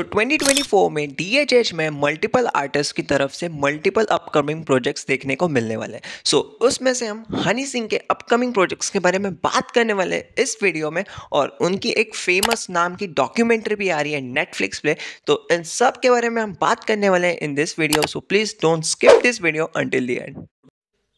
सो so, 2024 में DHH में multiple artist की तरफ से मल्टीपल अपकमिंग प्रोजेक्ट्स देखने को मिलने वाले हैं सो so, उसमें से हम हनी सिंह के अपकमिंग प्रोजेक्ट्स के बारे में बात करने वाले हैं इस वीडियो में और उनकी एक फेमस नाम की डॉक्यूमेंट्री भी आ रही है नेटफ्लिक्स पे तो इन सब के बारे में हम बात करने वाले हैं in this video so please don't skip this video until the end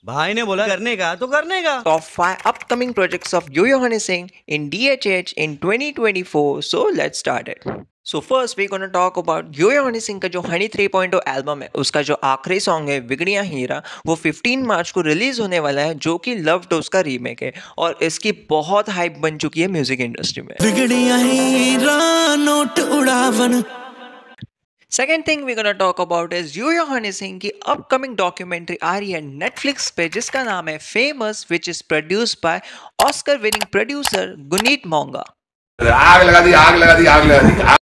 भाई ने बोला करने का तो करने का top five upcoming projects of yo yo Honey Singh in D H H in twenty twenty four so let start it so first we gonna talk about yo Honey Singh का जो हनी थ्री पॉइंट एल्बम है उसका जो आखिरी सॉन्ग है बिगड़िया हीरा वो 15 मार्च को रिलीज़ होने वाला है जो कि लव टोस का रीमेक है और इसकी बहुत हाइप बन चुकी है म्यूजिक इंडस्ट्री में बिगड़िया हीरा नोट उड़ावन second thing we gonna talk about is yo Honey Singh की अपकमिंग डॉक्यूमेंट्री आ रही है नेटफ्लिक्स पे जिसका नाम है famous which is produce by Oscar winning producer Guneet Monga आग लगा दी आग लगा दी आग लगा दी आग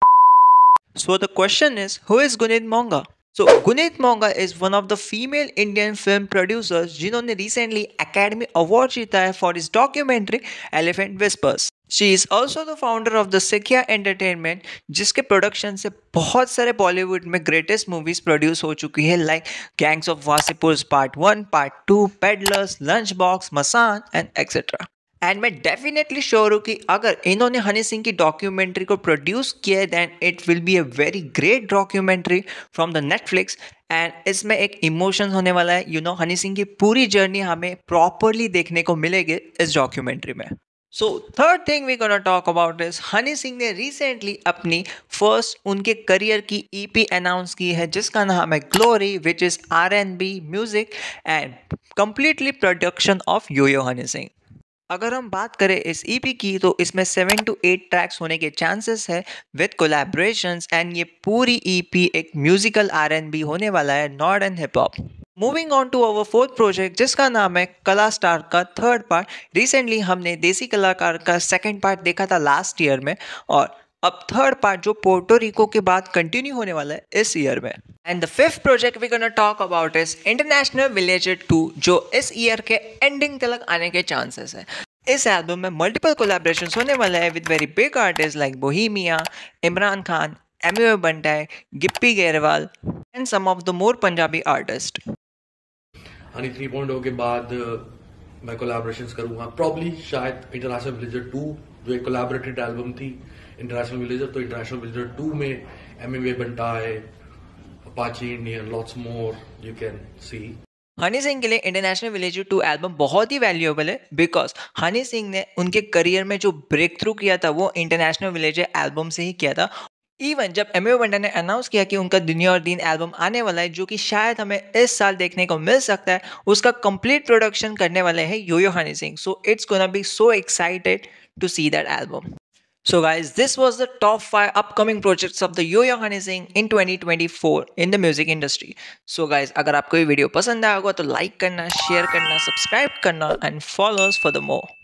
So the question is, who is Gunit Monga? So Gunit Monga is one of the female Indian film producers जिन्होंने recently Academy Award जीता है for his documentary Elephant Whispers. She is also the founder of the Sikhya Entertainment जिसके production से बहुत सारे बॉलीवुड में greatest movies produce हो चुकी है like gangs of Wasseypur part one part two peddlers lunch box Masaan and etcetera and मैं definitely sure हूँ कि अगर इन्होंने हनी सिंह की डॉक्यूमेंट्री को प्रोड्यूस किया है than it will be a very great documentary from the Netflix and इसमें एक इमोशंस होने वाला है यू नो हनी सिंह की पूरी जर्नी हमें प्रॉपरली देखने को मिलेगी इस डॉक्यूमेंट्री में so third thing we gonna talk about is Honey Singh ने रिसेंटली अपनी फर्स्ट उनके करियर की ई पी अनाउंस की है जिसका नाम है glory which is R N B music and completely production of yo yo Honey Singh अगर हम बात करें इस ईपी e की तो इसमें सेवन टू एट ट्रैक्स होने के चांसेस है विद कोलेब्रेशन एंड ये पूरी ईपी e एक म्यूजिकल आर बी होने वाला है नॉर्ड and hip hop moving on to our fourth project जिसका नाम है कला स्टार का थर्ड पार्ट रिसेंटली हमने देसी कलाकार का सेकेंड पार्ट देखा था लास्ट ईयर में और अब थर्ड पार्ट जो पोर्टो रिको के बाद कंटिन्यू होने वाला है इस ईयर में and the fifth project we gonna talk about is international village two जो इस ईयर के एंडिंग तक आने के चांसेस है इस एल्बम में मल्टीपल कोलेब्रेशन होने वाले हैं with very big artist like Bohemia Imran Khan एम यू बंटाई Gippy Grewal and some of the more Punjabi artist Honey three point के बाद uh, मैं कोलेब्रेशन करूंगा प्रॉब्ली शायद इंटरनेशनल विलेजर टू जो एक कोलेबरेटेड एल्बम थी इंटरनेशनल विलेजर तो इंटरनेशनल विलेजर टू में एम एम बंटा है Apache Indian lots more you can see Honey Singh के लिए इंटरनेशनल विलेजर टू एल्बम बहुत ही वैल्यूएबल है बिकॉज हनी सिंह ने उनके करियर में जो ब्रेक थ्रू किया था वो इंटरनेशनल विलेजर एल्बम से ही किया था इवन जब एम बंडा ने अनाउंस किया कि उनका दुनिया और दिन एल्बम आने वाला है जो कि शायद हमें इस साल देखने को मिल सकता है उसका कंप्लीट प्रोडक्शन करने वाले हैं yo yo Honey Singh so it's gonna be so excited to see that album So guys, this was the top 5 upcoming projects of the Yo Young Honey in 2024 in the music industry. So guys, if you like this video, like, share, subscribe and follow us for the more.